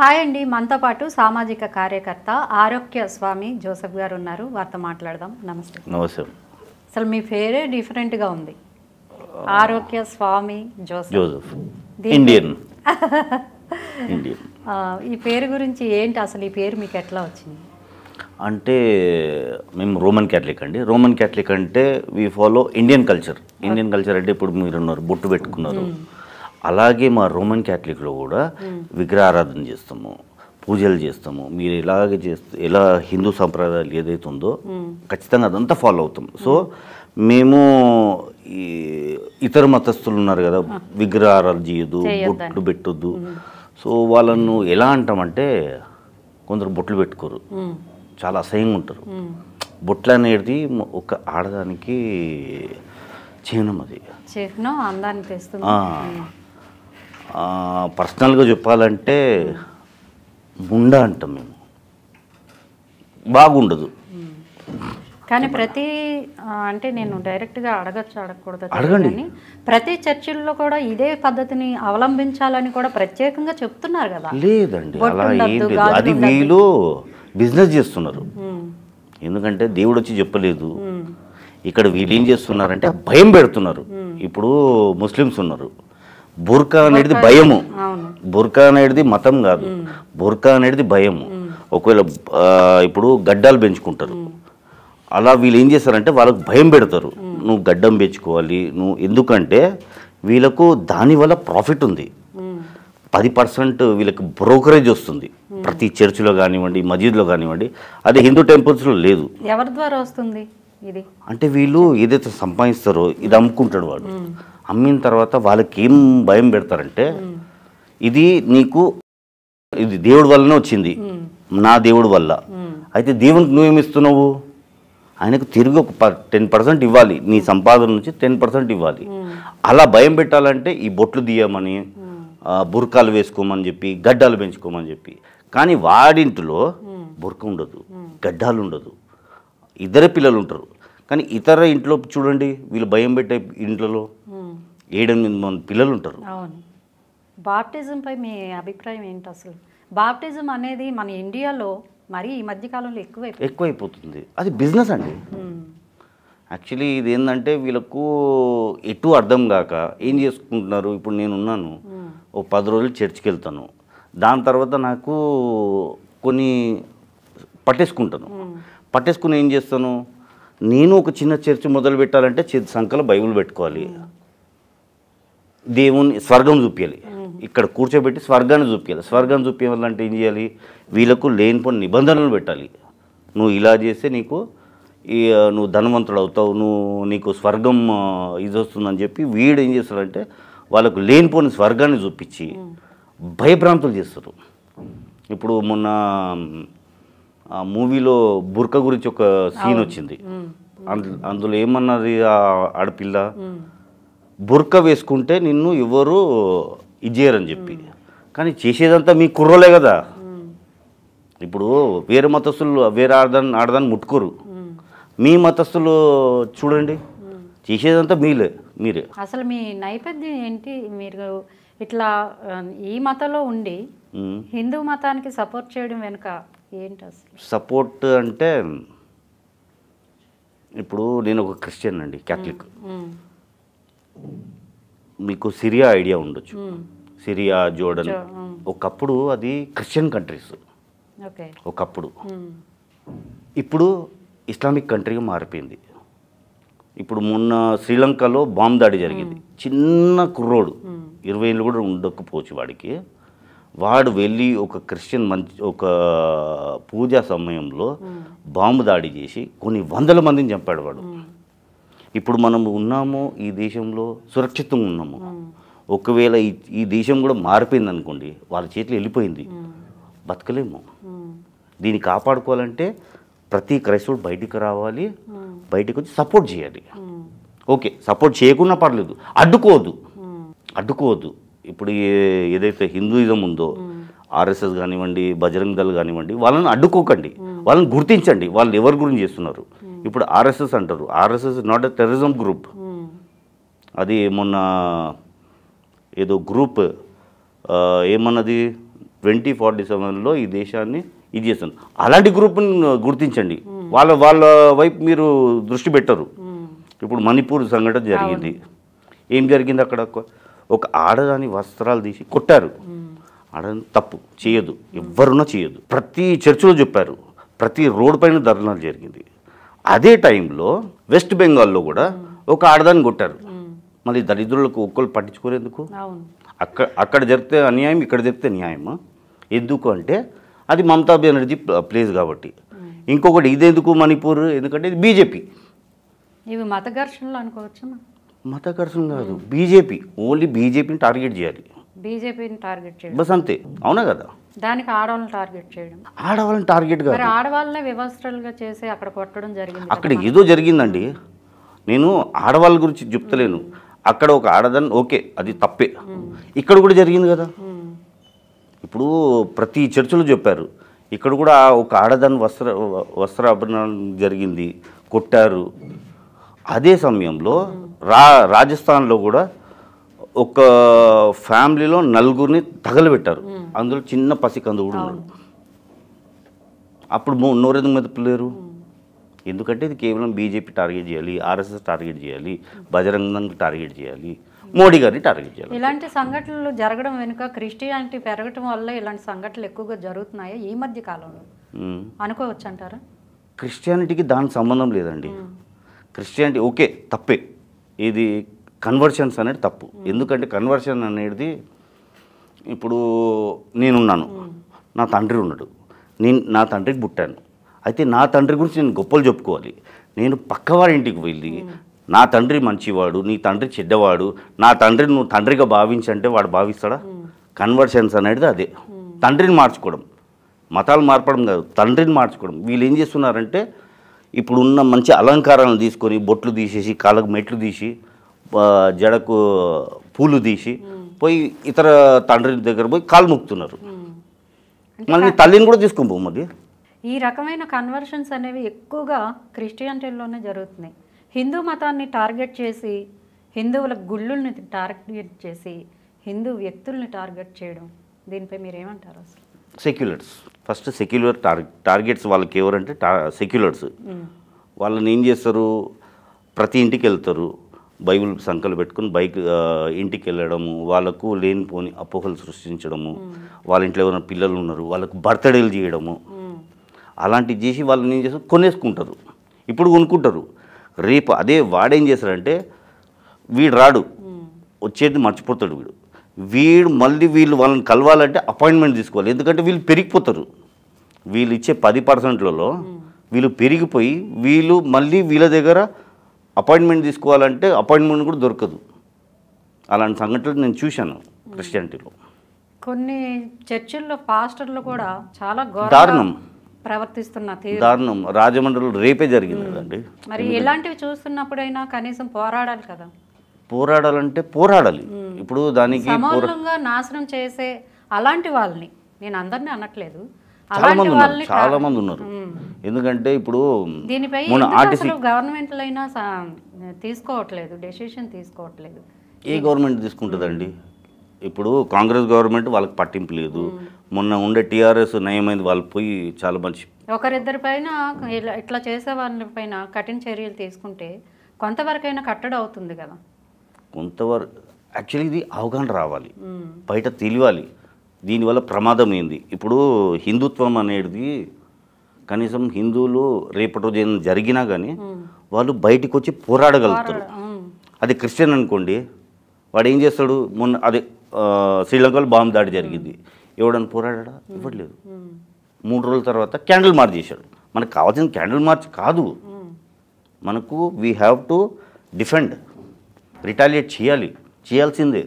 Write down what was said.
hi అండి మనతో పాటు సామాజిక కార్యకర్త ఆరోగ్య స్వామి జోసఫ్ గారు ఉన్నారు వారితో మాట్లాడదాం నమస్తే నమస్తే అసలు మీ పేరే డిఫరెంట్గా ఉంది ఆరోగ్య స్వామి జోసఫ్ ఇండియన్ ఇండియన్ ఈ పేరు గురించి ఏంటి అసలు ఈ పేరు మీకు ఎట్లా వచ్చింది అంటే మేము రోమన్ క్యాథలిక్ అండి రోమన్ క్యాథలిక్ అంటే we follow Indian culture Indian culture అంటే ఇప్పుడు మీరున్నారు బొట్టు పెట్టుకున్నారు అలాగే మా రోమన్ క్యాథలిక్లో కూడా విగ్రహారాధన చేస్తాము పూజలు చేస్తాము మీరు ఎలాగ చేస్తే ఎలా హిందూ సంప్రదాయాలు ఏదైతే ఉందో ఖచ్చితంగా అదంతా ఫాలో అవుతాం సో మేము ఈ ఇతర మతస్థులు ఉన్నారు కదా విగ్రహారాలు చేయదు బొట్లు పెట్టొద్దు సో వాళ్ళను ఎలా అంటామంటే కొందరు బొట్లు పెట్టుకోరు చాలా అసహ్యంగా ఉంటారు బొట్లు అనేది ఒక ఆడదానికి చిహ్నం అది చిహ్నం పర్సనల్గా చెప్పాలంటే గుండా అంటాం మేము బాగుండదు కానీ ప్రతి అంటే నేను డైరెక్ట్గా అడగచ్చు అడగకూడదు అడగండి ప్రతి చర్చిల్లో కూడా ఇదే పద్ధతిని అవలంబించాలని కూడా ప్రత్యేకంగా చెప్తున్నారు కదా లేదండి అలా ఏం లేదు అది వీళ్ళు బిజినెస్ చేస్తున్నారు ఎందుకంటే దేవుడు వచ్చి చెప్పలేదు ఇక్కడ వీళ్ళు ఏం చేస్తున్నారంటే భయం పెడుతున్నారు ఇప్పుడు ముస్లిమ్స్ ఉన్నారు బుర్కా అనేది భయము బుర్కా అనేది మతం కాదు బుర్కా అనేది భయము ఒకవేళ ఇప్పుడు గడ్డాలు పెంచుకుంటారు అలా వీళ్ళు ఏం చేస్తారంటే వాళ్ళకు భయం పెడతారు నువ్వు గడ్డం పెంచుకోవాలి నువ్వు ఎందుకంటే వీళ్ళకు దానివల్ల ప్రాఫిట్ ఉంది పది పర్సెంట్ వీళ్ళకి బ్రోకరేజ్ వస్తుంది ప్రతి చర్చిలో కానివ్వండి మజీద్లో కానివ్వండి అదే హిందూ టెంపుల్స్లో లేదు ఎవరి ద్వారా వస్తుంది అంటే వీళ్ళు ఏదైతే సంపాదిస్తారో ఇది అమ్ముకుంటాడు వాడు అమ్మిన తర్వాత వాళ్ళకి ఏం భయం పెడతారంటే ఇది నీకు ఇది దేవుడి వల్లనే వచ్చింది నా దేవుడి వల్ల అయితే దేవునికి నువ్వేమిస్తున్నావు ఆయనకు తిరిగి ఒక టెన్ పర్సెంట్ ఇవ్వాలి నీ సంపాదన నుంచి టెన్ పర్సెంట్ ఇవ్వాలి అలా భయం పెట్టాలంటే ఈ బొట్లు తీయమని బుర్కాలు వేసుకోమని చెప్పి గడ్డాలు పెంచుకోమని చెప్పి కానీ వాడింటిలో బుర్క ఉండదు గడ్డాలు ఉండదు ఇద్దరు పిల్లలు ఉంటారు కానీ ఇతర ఇంట్లో చూడండి వీళ్ళు భయం పెట్టే ఇంట్లలో ఏడెనిమిది మంది పిల్లలు ఉంటారు అవును బాప్టిజంపై మీ అభిప్రాయం ఏంటి అసలు బాప్టిజం అనేది మన ఇండియాలో మరి ఈ మధ్యకాలంలో ఎక్కువ ఎక్కువైపోతుంది అది బిజినెస్ అండి యాక్చువల్లీ ఇది ఏంటంటే వీళ్ళకు ఎటు అర్థం కాక ఏం చేసుకుంటున్నారు ఇప్పుడు నేనున్నాను ఓ పది రోజులు చర్చికి వెళ్తాను దాని తర్వాత నాకు కొన్ని పట్టేసుకుంటాను పట్టేసుకుని ఏం చేస్తాను నేను ఒక చిన్న చర్చ మొదలు పెట్టాలంటే సంఖ్యలో బైబుల్ పెట్టుకోవాలి దేవుని స్వర్గం చూపించాలి ఇక్కడ కూర్చోబెట్టి స్వర్గాన్ని చూపించాలి స్వర్గాన్ని చూపించాలంటే ఏం చేయాలి వీళ్ళకు లేనిపోని నిబంధనలు పెట్టాలి నువ్వు ఇలా చేస్తే నీకు నువ్వు ధనవంతుడు అవుతావు నువ్వు నీకు స్వర్గం ఇది వస్తుందని చెప్పి వీడు ఏం చేస్తాడంటే వాళ్ళకు లేనిపోని స్వర్గాన్ని చూపించి భయభ్రాంతులు చేస్తారు ఇప్పుడు మొన్న ఆ మూవీలో బుర్క గురించి ఒక సీన్ వచ్చింది అందులో ఏమన్నది ఆ ఆడపిల్ల బుర్క వేసుకుంటే నిన్ను ఎవరు అని చెప్పి కానీ చేసేదంతా మీ కుర్రోలే కదా ఇప్పుడు వేరే మతస్థులు వేరే ఆడదాన్ని ఆడదాన్ని ముట్టుకోరు మీ మతస్థులు చూడండి చేసేదంతా మీలే మీరే అసలు మీ నైపథ్యం ఏంటి మీరు ఇట్లా ఈ మతంలో ఉండి హిందూ మతానికి సపోర్ట్ చేయడం వెనుక ఏంటి అసలు సపోర్ట్ అంటే ఇప్పుడు నేను ఒక క్రిస్టియన్ అండి క్యాథలిక్ మీకు సిరియా ఐడియా ఉండొచ్చు సిరియా జోర్డన్ ఒకప్పుడు అది క్రిస్టియన్ కంట్రీస్ ఒకప్పుడు ఇప్పుడు ఇస్లామిక్ కంట్రీగా మారిపోయింది ఇప్పుడు మొన్న శ్రీలంకలో బాంబు దాడి జరిగింది చిన్న కుర్రోడు ఇరవై ఏళ్ళు కూడా ఉండకపోవచ్చు వాడికి వాడు వెళ్ళి ఒక క్రిస్టియన్ మంచి ఒక పూజా సమయంలో బాంబు దాడి చేసి కొన్ని వందల మందిని చంపాడు వాడు ఇప్పుడు మనం ఉన్నాము ఈ దేశంలో సురక్షితంగా ఉన్నాము ఒకవేళ ఈ ఈ దేశం కూడా మారిపోయింది అనుకోండి వాళ్ళ చేతిలో వెళ్ళిపోయింది బతకలేము దీన్ని కాపాడుకోవాలంటే ప్రతి క్రైస్తవుడు బయటికి రావాలి బయటకు వచ్చి సపోర్ట్ చేయాలి ఓకే సపోర్ట్ చేయకుండా పర్లేదు అడ్డుకోదు అడ్డుకోదు ఇప్పుడు ఏదైతే హిందూయిజం ఉందో ఆర్ఎస్ఎస్ కానివ్వండి బజరంగ్ దళ్ కానివ్వండి వాళ్ళని అడ్డుకోకండి వాళ్ళని గుర్తించండి వాళ్ళు ఎవరి గురించి చేస్తున్నారు ఇప్పుడు ఆర్ఎస్ఎస్ అంటారు RSS not a terrorism group అది మొన్న ఏదో గ్రూప్ ఏమన్నది ట్వంటీ ఫార్టీ సెవెన్లో ఈ దేశాన్ని ఇది చేస్తుంది అలాంటి గ్రూప్ని గుర్తించండి వాళ్ళ వాళ్ళ వైపు మీరు దృష్టి పెట్టరు ఇప్పుడు మణిపూర్ సంఘటన జరిగింది ఏం జరిగింది అక్కడ ఒక ఆడదాని వస్త్రాలు తీసి కొట్టారు ఆడని తప్పు చేయదు ఎవ్వరున్నా చేయదు ప్రతి చర్చిలో చెప్పారు ప్రతి రోడ్ పైన ధర్నాలు జరిగింది అదే టైంలో వెస్ట్ బెంగాల్లో కూడా ఒక ఆడదాన్ని కొట్టారు మళ్ళీ దరిద్రులకు ఒక్కళ్ళు పట్టించుకోరేందుకు అక్కడ అక్కడ జరిగితే అన్యాయం ఇక్కడ జరిగితే న్యాయం ఎందుకు అంటే అది మమతా బెనర్జీ ప్లేస్ కాబట్టి ఇంకొకటి ఇదెందుకు మణిపూర్ ఎందుకంటే ఇది బీజేపీ ఇవి మత ఘర్షణలు అనుకోవచ్చు మతాకర్షణ కాదు బీజేపీ ఓన్లీ బీజేపీని టార్గెట్ చేయాలి బీజేపీని టార్గెట్ చేయడం బస్ అంతే అవునా కదా దానికి ఆడవాళ్ళని టార్గెట్ చేయడం ఆడవాళ్ళని టార్గెట్ కాదు ఆడవాళ్ళనే వ్యవస్థలుగా చేసి అక్కడ కొట్టడం జరిగింది అక్కడ ఏదో జరిగిందండి నేను ఆడవాళ్ళ గురించి చెప్తలేను అక్కడ ఒక ఆడదాన్ని ఓకే అది తప్పే ఇక్కడ కూడా జరిగింది కదా ఇప్పుడు ప్రతి చర్చలో చెప్పారు ఇక్కడ కూడా ఒక ఆడదాన్ని వస్త్ర వస్త్ర అభిమానం జరిగింది కొట్టారు అదే సమయంలో రా రాజస్థాన్లో కూడా ఒక ఫ్యామిలీలో నలుగురిని తగలబెట్టారు అందులో చిన్న పసికందు కూడా ఉన్నాడు అప్పుడు నోరెందుకు మెదపలేరు ఎందుకంటే ఇది కేవలం బీజేపీ టార్గెట్ చేయాలి ఆర్ఎస్ఎస్ టార్గెట్ చేయాలి బజరంగం టార్గెట్ చేయాలి మోడీ గారిని టార్గెట్ చేయాలి ఇలాంటి సంఘటనలు జరగడం వెనుక క్రిస్టియానిటీ పెరగడం వల్ల ఇలాంటి సంఘటనలు ఎక్కువగా జరుగుతున్నాయి ఈ మధ్య కాలంలో అనుకోవచ్చు అంటారా క్రిస్టియానిటీకి దానికి సంబంధం లేదండి క్రిస్టియానిటీ ఓకే తప్పే ఇది కన్వర్షన్స్ అనేది తప్పు ఎందుకంటే కన్వర్షన్ అనేది ఇప్పుడు నేనున్నాను నా తండ్రి ఉన్నాడు నేను నా తండ్రికి పుట్టాను అయితే నా తండ్రి గురించి నేను గొప్పలు చెప్పుకోవాలి నేను పక్కవారి ఇంటికి వెళ్ళి నా తండ్రి మంచివాడు నీ తండ్రి చెడ్డవాడు నా తండ్రిని నువ్వు తండ్రిగా భావించంటే వాడు భావిస్తాడా కన్వర్షన్స్ అనేది అదే తండ్రిని మార్చుకోవడం మతాలు మార్పడం కాదు తండ్రిని మార్చుకోవడం వీళ్ళు ఏం చేస్తున్నారంటే ఇప్పుడున్న మంచి అలంకారాలను తీసుకొని బొట్లు తీసేసి కాళ్ళకు మెట్లు తీసి జడకు పూలు తీసి పోయి ఇతర తండ్రి దగ్గర పోయి కాలు ముక్తున్నారు మళ్ళీ తల్లిని కూడా తీసుకొని పోమది ఈ రకమైన కన్వర్షన్స్ అనేవి ఎక్కువగా క్రిస్టియానిటీలోనే జరుగుతున్నాయి హిందూ మతాన్ని టార్గెట్ చేసి హిందువుల గుళ్ళుల్ని టార్గెట్ చేసి హిందూ వ్యక్తుల్ని టార్గెట్ చేయడం దీనిపై మీరు ఏమంటారు అసలు సెక్యులర్స్ ఫస్ట్ సెక్యులర్ టార్ టార్గెట్స్ వాళ్ళకి ఎవరంటే టా సెక్యులర్స్ వాళ్ళని ఏం చేస్తారు ప్రతి ఇంటికి వెళ్తారు బైబిల్ సంకలు పెట్టుకుని బైక్ ఇంటికి వెళ్ళడము వాళ్ళకు లేనిపోని అపోహలు సృష్టించడము వాళ్ళ ఇంట్లో ఎవరైనా పిల్లలు ఉన్నారు వాళ్ళకు బర్త్డేలు చేయడము అలాంటివి చేసి వాళ్ళని ఏం చేస్తారు కొనేసుకుంటారు ఇప్పుడు కొనుక్కుంటారు రేపు అదే వాడేం చేస్తారంటే వీడు రాడు వచ్చేది మర్చిపోతాడు వీడు వీడు మళ్ళీ వీళ్ళు వాళ్ళని కలవాలంటే అపాయింట్మెంట్ తీసుకోవాలి ఎందుకంటే వీళ్ళు పెరిగిపోతారు వీళ్ళు ఇచ్చే పది పర్సెంట్లలో వీళ్ళు పెరిగిపోయి వీళ్ళు మళ్ళీ వీళ్ళ దగ్గర అపాయింట్మెంట్ తీసుకోవాలంటే అపాయింట్మెంట్ కూడా దొరకదు అలాంటి సంఘటనలు నేను చూశాను క్రిస్టియానిటీలో కొన్ని చర్చిల్లో పాస్టర్లు కూడా చాలా దారుణం ప్రవర్తిస్తున్న దారుణం రాజమండ్రిలో రేపే జరిగింది కదండి మరి ఇలాంటివి చూస్తున్నప్పుడైనా కనీసం పోరాడాలి కదా పోరాడాలంటే పోరాడాలి ఇప్పుడు దానికి నాశనం చేసే అలాంటి వాళ్ళని నేను అందరినీ అనట్లేదు చాలా మంది ఉన్నారు చాలా మంది ఉన్నారు ఎందుకంటే ఇప్పుడు దీనిపై తీసుకోవట్లేదు డెసిషన్ తీసుకోవట్లేదు ఏ గవర్నమెంట్ తీసుకుంటుందండి ఇప్పుడు కాంగ్రెస్ గవర్నమెంట్ వాళ్ళకి పట్టింపు లేదు మొన్న ఉండే టీఆర్ఎస్ నయమైంది వాళ్ళు పోయి చాలా మంచి పైన ఇట్లా చేసే పైన కఠిన చర్యలు తీసుకుంటే కొంతవరకైనా కట్టడి అవుతుంది కదా కొంతవరకు యాక్చువల్లీ ఇది అవగాహన రావాలి బయట తెలియాలి దీనివల్ల ప్రమాదం ఏంది ఇప్పుడు హిందుత్వం అనేది కనీసం హిందువులు రేపటి రోజు ఏదైనా జరిగినా కానీ వాళ్ళు బయటకు వచ్చి పోరాడగలుగుతారు అది క్రిస్టియన్ అనుకోండి వాడు ఏం చేస్తాడు మొన్న అదే శ్రీలంకలో బాంబు దాడి జరిగింది ఎవడని పోరాడా ఇవ్వట్లేదు మూడు రోజుల తర్వాత క్యాండిల్ మార్చ్ చేశాడు మనకు కావాల్సిన క్యాండిల్ మార్చ్ కాదు మనకు we have to defend retaliate చేయాలి చేయాల్సిందే